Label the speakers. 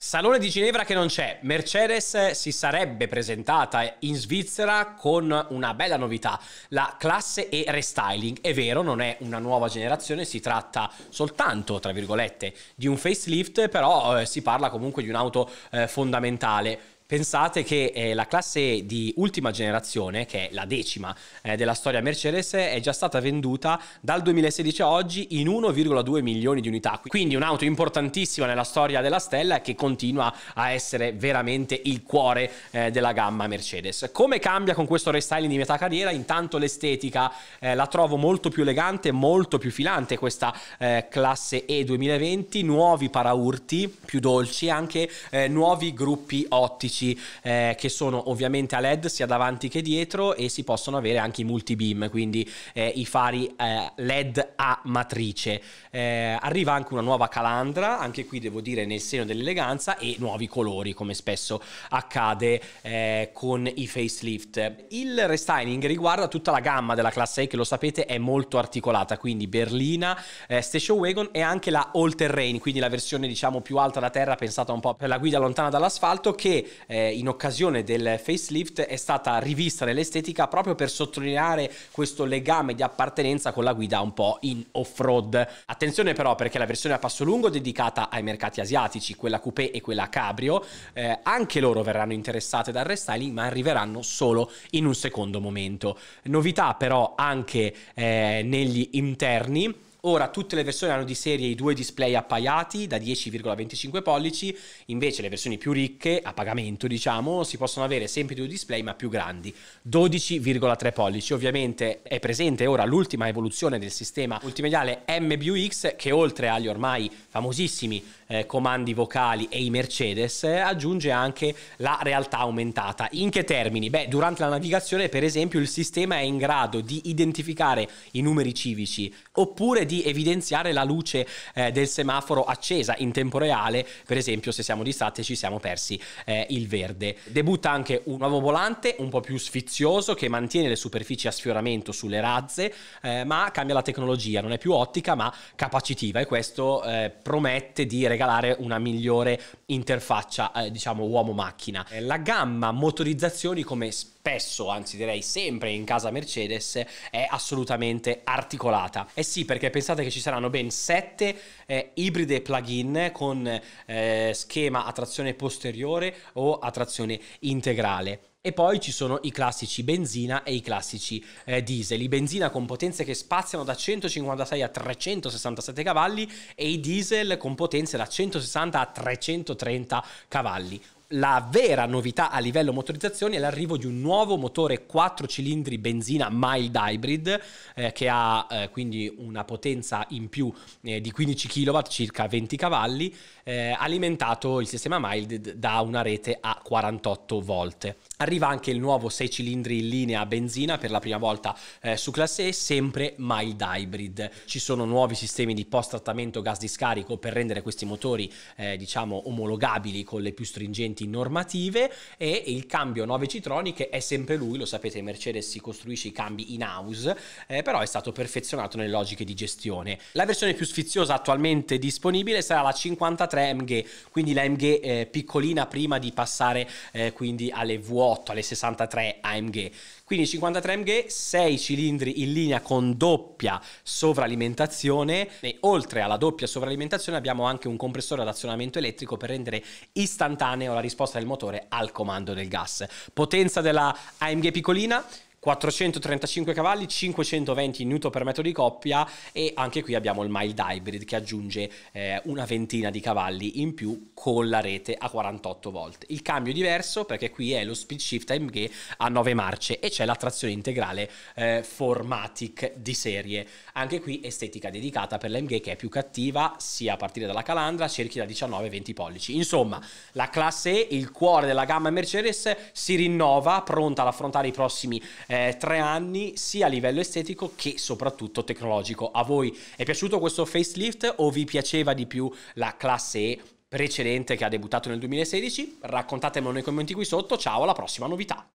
Speaker 1: Salone di Ginevra che non c'è, Mercedes si sarebbe presentata in Svizzera con una bella novità, la classe E restyling. È vero, non è una nuova generazione, si tratta soltanto, tra virgolette, di un facelift, però eh, si parla comunque di un'auto eh, fondamentale Pensate che eh, la classe di ultima generazione, che è la decima eh, della storia Mercedes, è già stata venduta dal 2016 a oggi in 1,2 milioni di unità. Quindi un'auto importantissima nella storia della stella che continua a essere veramente il cuore eh, della gamma Mercedes. Come cambia con questo restyling di metà carriera? Intanto l'estetica eh, la trovo molto più elegante, molto più filante questa eh, classe E 2020, nuovi paraurti più dolci, anche eh, nuovi gruppi ottici elettrici eh, che sono ovviamente a LED sia davanti che dietro e si possono avere anche i multi beam, quindi eh, i fari eh, LED a matrice. Eh, arriva anche una nuova calandra, anche qui devo dire nel seno dell'eleganza e nuovi colori come spesso accade eh, con i facelift. Il restyling riguarda tutta la gamma della classe A che lo sapete è molto articolata, quindi berlina, eh, station wagon e anche la all terrain, quindi la versione diciamo più alta da terra pensata un po' per la guida lontana dall'asfalto che eh, in occasione del facelift è stata rivista nell'estetica proprio per sottolineare questo legame di appartenenza con la guida un po' in off-road. Attenzione però perché la versione a passo lungo dedicata ai mercati asiatici, quella coupé e quella cabrio, eh, anche loro verranno interessate dal restyling ma arriveranno solo in un secondo momento. Novità però anche eh, negli interni Ora tutte le versioni hanno di serie i due display appaiati da 10,25 pollici, invece le versioni più ricche, a pagamento diciamo, si possono avere sempre due display ma più grandi, 12,3 pollici. Ovviamente è presente ora l'ultima evoluzione del sistema multimediale MBUX che oltre agli ormai famosissimi eh, comandi vocali e i Mercedes aggiunge anche la realtà aumentata. In che termini? Beh, durante la navigazione per esempio il sistema è in grado di identificare i numeri civici oppure di evidenziare la luce eh, del semaforo accesa in tempo reale, per esempio se siamo distratti e ci siamo persi eh, il verde. Debutta anche un nuovo volante un po' più sfizioso che mantiene le superfici a sfioramento sulle razze, eh, ma cambia la tecnologia, non è più ottica ma capacitiva e questo eh, promette di regalare una migliore interfaccia, eh, diciamo uomo-macchina. Eh, la gamma motorizzazioni come spesso, anzi direi sempre in casa Mercedes, è assolutamente articolata. E eh sì, perché pensate che ci saranno ben sette eh, ibride plug-in con eh, schema a trazione posteriore o a trazione integrale. E poi ci sono i classici benzina e i classici eh, diesel. I benzina con potenze che spaziano da 156 a 367 cavalli e i diesel con potenze da 160 a 330 cavalli la vera novità a livello motorizzazione è l'arrivo di un nuovo motore 4 cilindri benzina mild hybrid eh, che ha eh, quindi una potenza in più eh, di 15 kW, circa 20 cavalli, eh, alimentato il sistema mild da una rete a 48 volt. Arriva anche il nuovo 6 cilindri in linea benzina per la prima volta eh, su classe E, sempre mild hybrid. Ci sono nuovi sistemi di post trattamento gas di scarico per rendere questi motori eh, diciamo omologabili con le più stringenti recenti normative e il cambio 9 citroni che è sempre lui, lo sapete Mercedes si costruisce i cambi in house, eh, però è stato perfezionato nelle logiche di gestione. La versione più sfiziosa attualmente disponibile sarà la 53 MG, quindi la MG eh, piccolina prima di passare eh, quindi alle V8, alle 63 AMG. Quindi 53 mg, 6 cilindri in linea con doppia sovralimentazione e oltre alla doppia sovralimentazione abbiamo anche un compressore ad azionamento elettrico per rendere istantaneo la risposta del motore al comando del gas. Potenza della AMG piccolina 435 cavalli, 520 Nm di coppia e anche qui abbiamo il mild hybrid che aggiunge eh, una ventina di cavalli in più con la rete a 48 volt. Il cambio è diverso perché qui è lo speed shift AMG a 9 marce e c'è la trazione integrale eh, Formatic di serie. Anche qui estetica dedicata per l'AMG che è più cattiva sia a partire dalla calandra, cerchi da 19-20 pollici. Insomma, la classe E, il cuore della gamma Mercedes, si rinnova pronta ad affrontare i prossimi eh, tre anni sia a livello estetico che soprattutto tecnologico. A voi è piaciuto questo facelift o vi piaceva di più la classe E precedente che ha debuttato nel 2016? Raccontatemelo nei commenti qui sotto, ciao alla prossima novità!